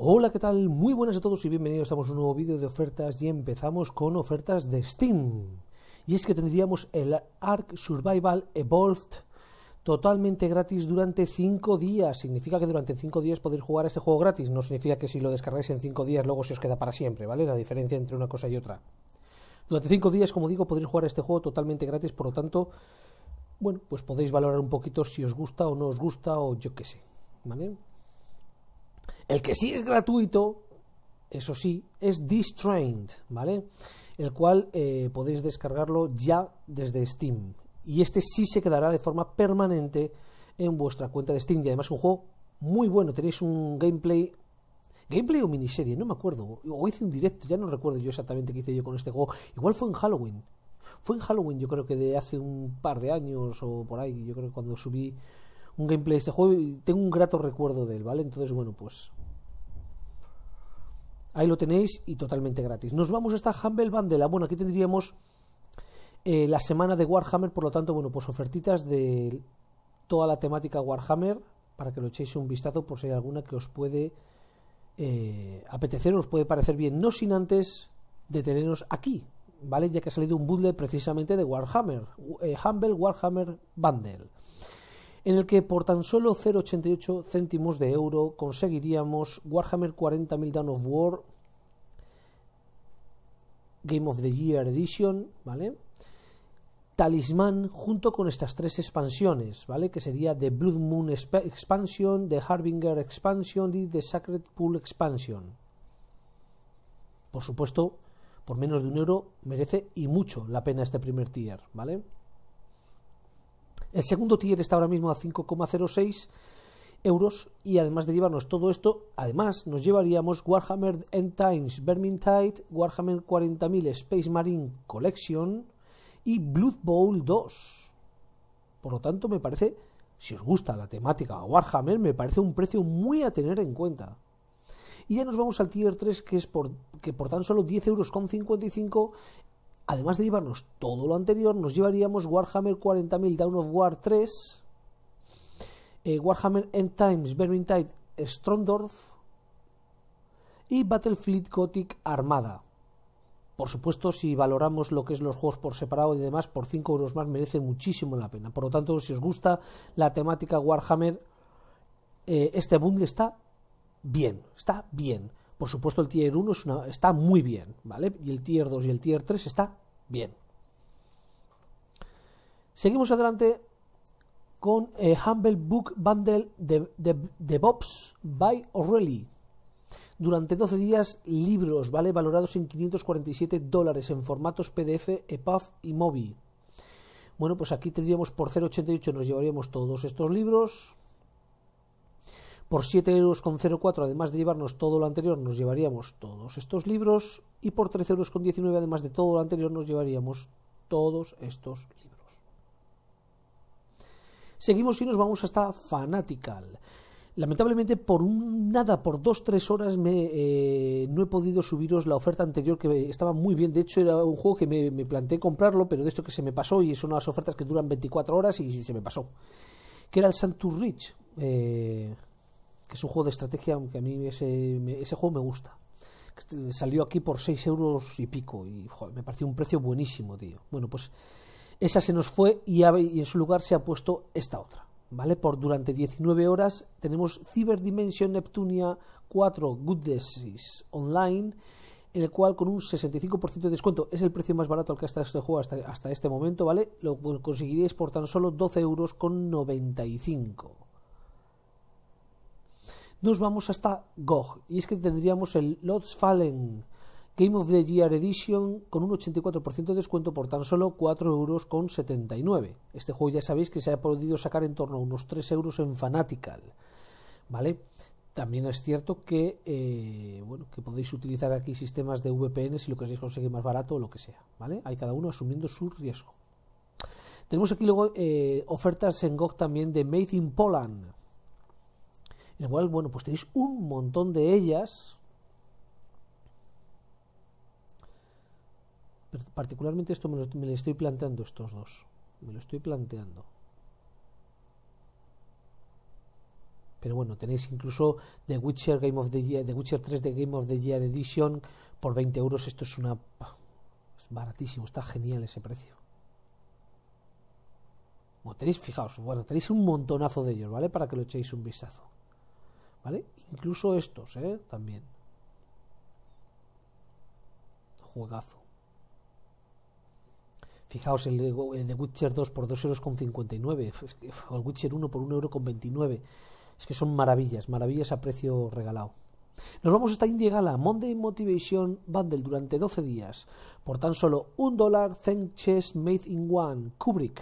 Hola, ¿qué tal? Muy buenas a todos y bienvenidos. a un nuevo vídeo de ofertas y empezamos con ofertas de Steam. Y es que tendríamos el Ark Survival Evolved totalmente gratis durante 5 días. Significa que durante 5 días podéis jugar a este juego gratis. No significa que si lo descargáis en 5 días luego se os queda para siempre, ¿vale? La diferencia entre una cosa y otra. Durante 5 días, como digo, podéis jugar a este juego totalmente gratis, por lo tanto, bueno, pues podéis valorar un poquito si os gusta o no os gusta o yo qué sé, ¿vale? El que sí es gratuito, eso sí, es Trained, ¿vale? El cual eh, podéis descargarlo ya desde Steam. Y este sí se quedará de forma permanente en vuestra cuenta de Steam. Y además es un juego muy bueno. Tenéis un gameplay. Gameplay o miniserie, no me acuerdo. O hice un directo, ya no recuerdo yo exactamente qué hice yo con este juego. Igual fue en Halloween. Fue en Halloween, yo creo que de hace un par de años o por ahí. Yo creo que cuando subí un gameplay de este juego tengo un grato recuerdo de él, ¿vale? Entonces, bueno, pues Ahí lo tenéis y totalmente gratis. Nos vamos a esta Humble Bundle. Ah, bueno, aquí tendríamos eh, la semana de Warhammer, por lo tanto, bueno, pues ofertitas de toda la temática Warhammer para que lo echéis un vistazo por si hay alguna que os puede eh, apetecer os puede parecer bien. No sin antes detenernos aquí, ¿vale? Ya que ha salido un bundle precisamente de Warhammer, eh, Humble Warhammer Bundle en el que por tan solo 0,88 céntimos de euro conseguiríamos Warhammer 40.000 Dawn of War Game of the Year Edition, ¿vale? Talismán junto con estas tres expansiones, ¿vale? Que sería The Blood Moon Expansion, The Harbinger Expansion y The Sacred Pool Expansion. Por supuesto, por menos de un euro merece y mucho la pena este primer tier, ¿vale? El segundo tier está ahora mismo a 5,06 euros y además de llevarnos todo esto, además nos llevaríamos Warhammer End Times Vermintide, Warhammer 40.000 Space Marine Collection y Blood Bowl 2. Por lo tanto, me parece, si os gusta la temática Warhammer, me parece un precio muy a tener en cuenta. Y ya nos vamos al tier 3, que es por, que por tan solo 10,55 euros además de llevarnos todo lo anterior, nos llevaríamos Warhammer 40.000 Dawn of War 3, eh, Warhammer End Times Vermintide Strondorf y Battlefleet Gothic Armada. Por supuesto, si valoramos lo que es los juegos por separado y demás, por 5 euros más merece muchísimo la pena. Por lo tanto, si os gusta la temática Warhammer, eh, este bundle está bien, está bien. Por supuesto, el tier 1 está muy bien, ¿vale? Y el tier 2 y el tier 3 está bien. Seguimos adelante con eh, Humble Book Bundle de, de, DevOps by O'Reilly. Durante 12 días, libros, ¿vale? Valorados en 547 dólares en formatos PDF, EPUB y MOBI. Bueno, pues aquí tendríamos por 0,88 nos llevaríamos todos estos libros. Por 7,04 euros, además de llevarnos todo lo anterior, nos llevaríamos todos estos libros. Y por 13,19 euros, además de todo lo anterior, nos llevaríamos todos estos libros. Seguimos y nos vamos hasta Fanatical. Lamentablemente, por un, nada, por 2-3 horas eh, no he podido subiros la oferta anterior que estaba muy bien. De hecho, era un juego que me, me planteé comprarlo, pero de esto que se me pasó y son las ofertas que duran 24 horas y, se me pasó. Que era el Santurrich. Eh, que es un juego de estrategia, aunque a mí ese, juego me gusta. salió aquí por 6 euros y pico, y me pareció un precio buenísimo, tío. Bueno, pues esa se nos fue y, en su lugar se ha puesto esta otra. ¿Vale? Por durante 19 horas tenemos Cyber Dimension Neptunia 4 Good Online, en el cual con un 65% de descuento es el precio más barato al que estado este juego hasta, este momento, ¿vale? Lo conseguiríais por tan solo 12 euros con nos vamos hasta GOG. Y es que tendríamos el Lords Fallen Game of the Year Edition con un 84% de descuento por tan solo 4,79 euros. Este juego ya sabéis que se ha podido sacar en torno a unos 3 euros en Fanatical. ¿Vale? También es cierto que, eh, bueno, que podéis utilizar aquí sistemas de VPN si lo queréis conseguir más barato o lo que sea. ¿vale? Hay cada uno asumiendo su riesgo. Tenemos aquí luego eh, ofertas en GOG también de Made in Poland Igual bueno, pues tenéis un montón de ellas. particularmente esto me lo, estoy planteando estos dos. Me lo estoy planteando. Pero bueno, tenéis incluso The Witcher Game of the Year, The Witcher 3 de Game of the Year Edition por 20 euros. Esto es una. Es baratísimo, está genial ese precio. Bueno, tenéis, fijaos, bueno, tenéis un montonazo de ellos, ¿vale? Para que lo echéis un vistazo. ¿vale? Incluso estos, ¿eh? También. Juegazo. Fijaos, el, de Witcher 2 por 2 euros con 59, o el Witcher 1 por 1 euro con 29. Es que son maravillas, maravillas a precio regalado. Nos vamos a Indie Gala, Monday Motivation Bundle durante 12 días, por tan solo un dólar, Thank Chess Made in One, Kubrick,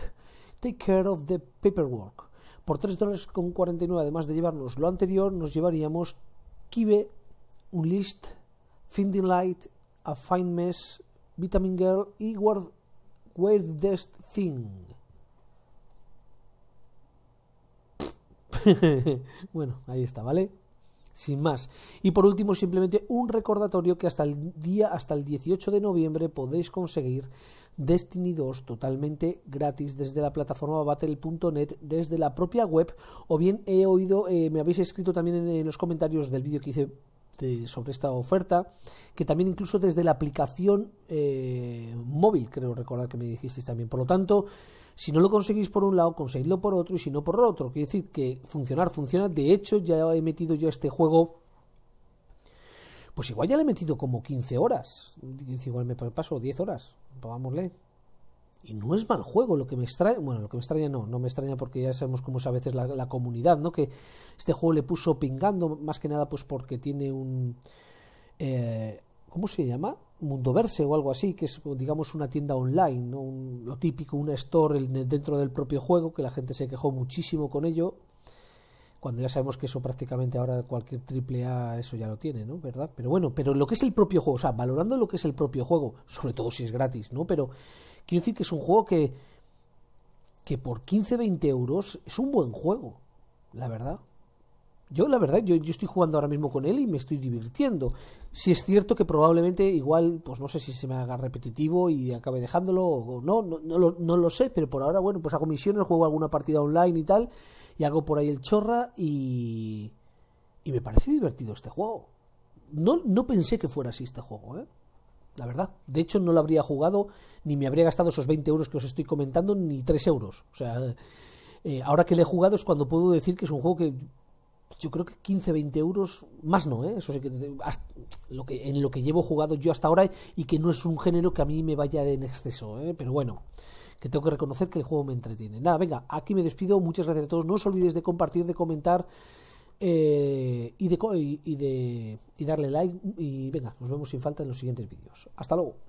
Take Care of the Paperwork, por 3 dólares con 49, además de llevarnos lo anterior, nos llevaríamos Kibe, List, Finding Light, A Fine Mess, Vitamin Girl y Where, Where Thing. bueno, ahí está, ¿vale? sin más. Y por último, simplemente un recordatorio que hasta el día, hasta el 18 de noviembre podéis conseguir Destiny 2 totalmente gratis desde la plataforma battle.net, desde la propia web, o bien he oído, eh, me habéis escrito también en los comentarios del vídeo que hice sobre esta oferta, que también incluso desde la aplicación eh, móvil, creo recordar que me dijisteis también. Por lo tanto, si no lo conseguís por un lado, conseguidlo por otro y si no por otro. Quiere decir que funcionar funciona. De hecho, ya he metido yo este juego pues igual ya le he metido como 15 horas. Igual me paso 10 horas. le y no es mal juego, lo que me extraña, bueno, lo que me extraña no, no me extraña porque ya sabemos cómo es a veces la, comunidad, ¿no? Que este juego le puso pingando, más que nada pues porque tiene un, eh, ¿cómo se llama? Mundoverse o algo así, que es, digamos, una tienda online, ¿no? lo típico, una store dentro del propio juego, que la gente se quejó muchísimo con ello, cuando ya sabemos que eso prácticamente ahora cualquier triple A eso ya lo tiene, ¿no? ¿Verdad? Pero bueno, pero lo que es el propio juego, o sea, valorando lo que es el propio juego, sobre todo si es gratis, ¿no? Pero quiero decir que es un juego que, que por 15-20 euros es un buen juego, la verdad. Yo, la verdad, yo, yo, estoy jugando ahora mismo con él y me estoy divirtiendo. Si es cierto que probablemente igual, pues no sé si se me haga repetitivo y acabe dejándolo o no, no, no, lo, no lo sé, pero por ahora, bueno, pues hago misiones, juego alguna partida online y tal, y hago por ahí el chorra y... Y me parece divertido este juego. No, no pensé que fuera así este juego, ¿eh? La verdad. De hecho, no lo habría jugado, ni me habría gastado esos 20 euros que os estoy comentando, ni 3 euros. O sea, eh, ahora que le he jugado es cuando puedo decir que es un juego que yo creo que 15, 20 euros, más no, ¿eh? eso sí que, en lo que llevo jugado yo hasta ahora y que no es un género que a mí me vaya en exceso, ¿eh? pero bueno, que tengo que reconocer que el juego me entretiene. Nada, venga, aquí me despido, muchas gracias a todos, no os olvidéis de compartir, de comentar eh, y, de, y, de, y darle like y venga, nos vemos sin falta en los siguientes vídeos. Hasta luego.